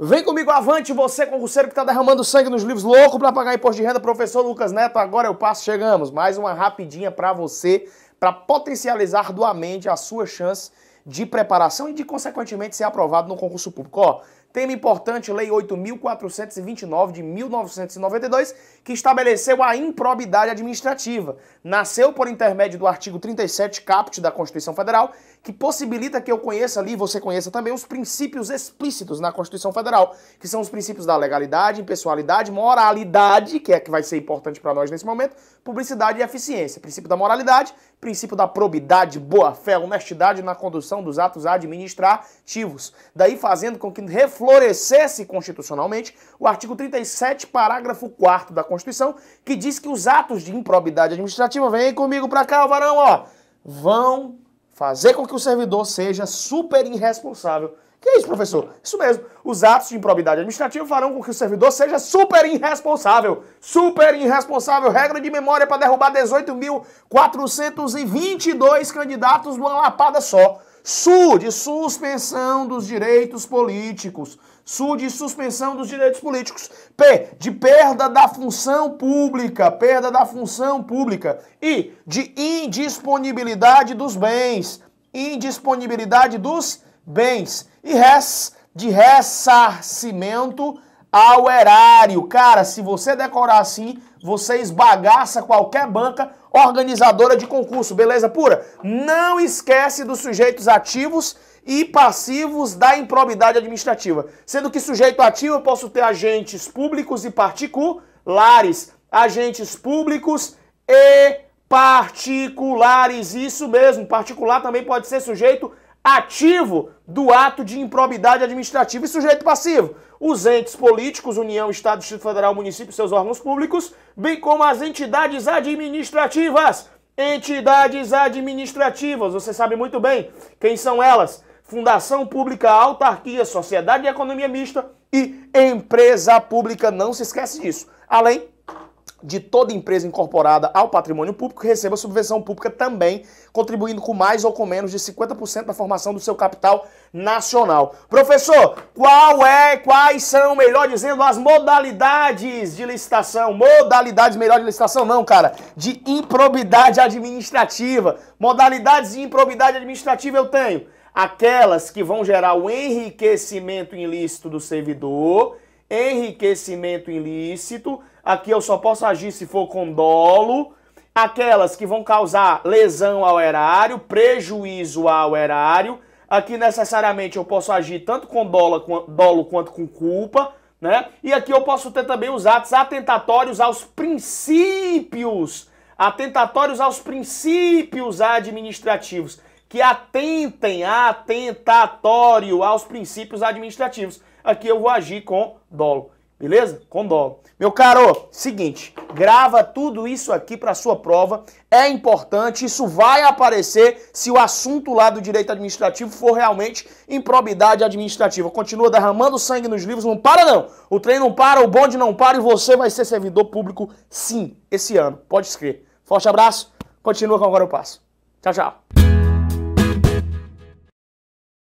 Vem comigo avante, você concurseiro que está derramando sangue nos livros, louco para pagar imposto de renda, professor Lucas Neto, agora eu passo, chegamos. Mais uma rapidinha para você, para potencializar arduamente a sua chance de preparação e de, consequentemente, ser aprovado no concurso público. Ó, tema importante, Lei 8.429 de 1992, que estabeleceu a improbidade administrativa. Nasceu por intermédio do artigo 37 caput da Constituição Federal, que possibilita que eu conheça ali, você conheça também os princípios explícitos na Constituição Federal, que são os princípios da legalidade, impessoalidade, moralidade, que é que vai ser importante para nós nesse momento, publicidade e eficiência. Princípio da moralidade, princípio da probidade, boa-fé, honestidade na condução dos atos administrativos. Daí fazendo com que reflorescesse constitucionalmente o artigo 37, parágrafo 4 da Constituição, que diz que os atos de improbidade administrativa, vem comigo para cá, varão, ó, vão fazer com que o servidor seja super irresponsável. Que é isso, professor? Isso mesmo. Os atos de improbidade administrativa farão com que o servidor seja super irresponsável. Super irresponsável. Regra de memória para derrubar 18.422 candidatos numa lapada só. Su, de suspensão dos direitos políticos. Su de suspensão dos direitos políticos. P de perda da função pública, perda da função pública. I de indisponibilidade dos bens, indisponibilidade dos bens. E res de ressarcimento ao erário. Cara, se você decorar assim, você esbagaça qualquer banca organizadora de concurso, beleza pura? Não esquece dos sujeitos ativos e passivos da improbidade administrativa. Sendo que sujeito ativo eu posso ter agentes públicos e particulares. Agentes públicos e particulares, isso mesmo. Particular também pode ser sujeito ativo do ato de improbidade administrativa e sujeito passivo. Os entes políticos, União, Estado, Distrito Federal, município, seus órgãos públicos, bem como as entidades administrativas. Entidades administrativas, você sabe muito bem quem são elas Fundação Pública, Autarquia, Sociedade de Economia Mista e Empresa Pública. Não se esquece disso. Além de toda empresa incorporada ao patrimônio público que receba subvenção pública também, contribuindo com mais ou com menos de 50% da formação do seu capital nacional. Professor, qual é, quais são, melhor dizendo, as modalidades de licitação? Modalidades, melhor de licitação não, cara, de improbidade administrativa. Modalidades de improbidade administrativa eu tenho aquelas que vão gerar o enriquecimento ilícito do servidor, enriquecimento ilícito, aqui eu só posso agir se for com dolo, aquelas que vão causar lesão ao erário, prejuízo ao erário, aqui necessariamente eu posso agir tanto com dolo, com, dolo quanto com culpa, né? E aqui eu posso ter também os atos atentatórios aos princípios, atentatórios aos princípios administrativos que atentem, atentatório aos princípios administrativos. Aqui eu vou agir com dolo, beleza? Com dolo. Meu caro, seguinte, grava tudo isso aqui para sua prova, é importante, isso vai aparecer se o assunto lá do direito administrativo for realmente improbidade administrativa. Continua derramando sangue nos livros, não para não. O trem não para, o bonde não para e você vai ser servidor público sim, esse ano, pode escrever. Forte abraço, continua com Agora Eu Passo. Tchau, tchau.